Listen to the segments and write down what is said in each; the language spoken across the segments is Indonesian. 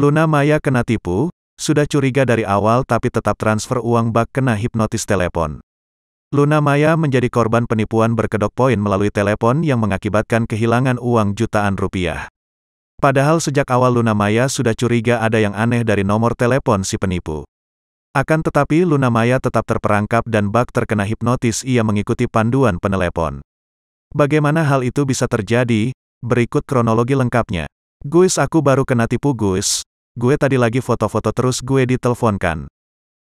Luna Maya kena tipu, sudah curiga dari awal tapi tetap transfer uang bak kena hipnotis telepon. Luna Maya menjadi korban penipuan berkedok poin melalui telepon yang mengakibatkan kehilangan uang jutaan rupiah. Padahal sejak awal Luna Maya sudah curiga ada yang aneh dari nomor telepon si penipu. Akan tetapi Luna Maya tetap terperangkap dan bak terkena hipnotis ia mengikuti panduan penelepon. Bagaimana hal itu bisa terjadi? Berikut kronologi lengkapnya. Guys aku baru kena tipu guys, gue tadi lagi foto-foto terus gue diteleponkan.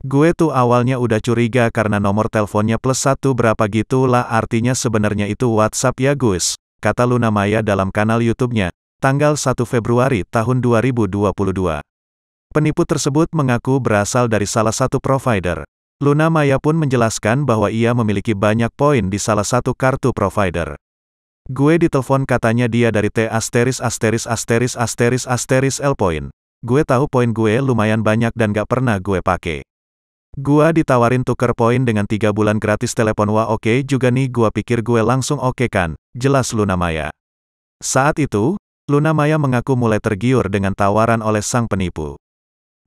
Gue tuh awalnya udah curiga karena nomor teleponnya plus satu berapa gitu lah artinya sebenarnya itu WhatsApp ya Gus, kata Luna Maya dalam kanal YouTube-nya, tanggal 1 Februari tahun 2022. Penipu tersebut mengaku berasal dari salah satu provider. Luna Maya pun menjelaskan bahwa ia memiliki banyak poin di salah satu kartu provider. Gue ditelepon katanya dia dari T asteris asteris asteris asteris asteris L point gue tahu poin gue lumayan banyak dan gak pernah gue pake. Gua ditawarin tuker poin dengan tiga bulan gratis telepon wa oke okay juga nih gua pikir gue langsung oke okay kan, jelas Luna Maya. Saat itu, Luna Maya mengaku mulai tergiur dengan tawaran oleh sang penipu.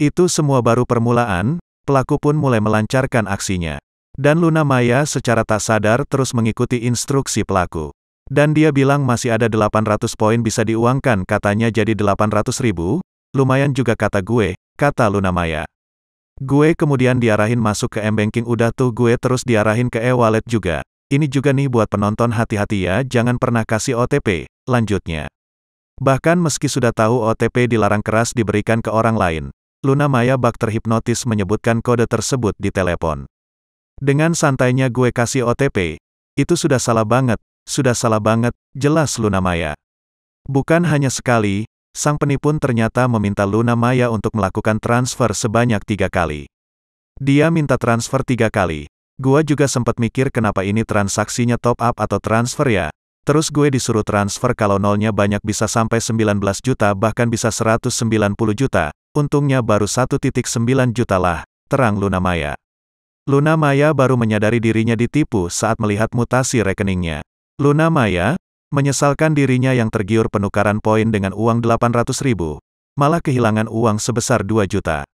Itu semua baru permulaan, pelaku pun mulai melancarkan aksinya. Dan Luna Maya secara tak sadar terus mengikuti instruksi pelaku. Dan dia bilang masih ada 800 poin bisa diuangkan katanya jadi 800 ribu, lumayan juga kata gue, kata Luna Maya. Gue kemudian diarahin masuk ke M-Banking udah tuh gue terus diarahin ke e-wallet juga. Ini juga nih buat penonton hati-hati ya jangan pernah kasih OTP, lanjutnya. Bahkan meski sudah tahu OTP dilarang keras diberikan ke orang lain, Luna Maya bak terhipnotis menyebutkan kode tersebut di telepon. Dengan santainya gue kasih OTP, itu sudah salah banget, sudah salah banget, jelas Luna Maya. Bukan hanya sekali, sang penipu ternyata meminta Luna Maya untuk melakukan transfer sebanyak tiga kali. Dia minta transfer tiga kali. Gua juga sempat mikir kenapa ini transaksinya top up atau transfer ya. Terus gue disuruh transfer kalau nolnya banyak bisa sampai 19 juta bahkan bisa 190 juta. Untungnya baru 1.9 juta lah, terang Luna Maya. Luna Maya baru menyadari dirinya ditipu saat melihat mutasi rekeningnya. Luna Maya, menyesalkan dirinya yang tergiur penukaran poin dengan uang 800 ribu, malah kehilangan uang sebesar 2 juta.